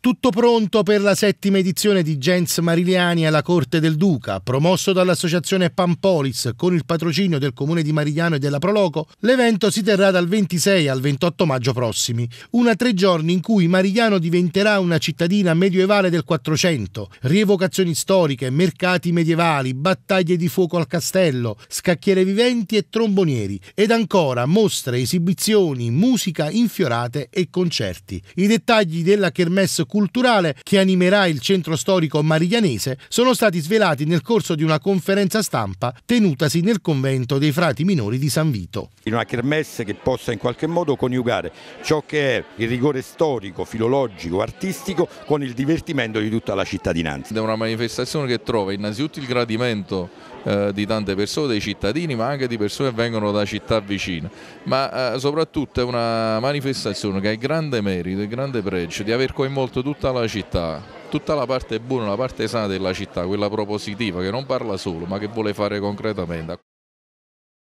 Tutto pronto per la settima edizione di Gens Marigliani alla Corte del Duca. Promosso dall'associazione Pampolis con il patrocinio del comune di Marigliano e della Proloco, l'evento si terrà dal 26 al 28 maggio prossimi. Una tre giorni in cui Marigliano diventerà una cittadina medioevale del 400. Rievocazioni storiche, mercati medievali, battaglie di fuoco al castello, scacchiere viventi e trombonieri. Ed ancora mostre, esibizioni, musica infiorate e concerti. I dettagli della Kermesse culturale che animerà il centro storico mariglianese sono stati svelati nel corso di una conferenza stampa tenutasi nel convento dei frati minori di San Vito. In una kermesse che possa in qualche modo coniugare ciò che è il rigore storico, filologico, artistico con il divertimento di tutta la cittadinanza. È una manifestazione che trova innanzitutto il gradimento eh, di tante persone, dei cittadini, ma anche di persone che vengono da città vicine. Ma eh, soprattutto è una manifestazione che ha il grande merito, il grande pregio di aver coinvolto tutta la città, tutta la parte buona, la parte sana della città, quella propositiva che non parla solo ma che vuole fare concretamente.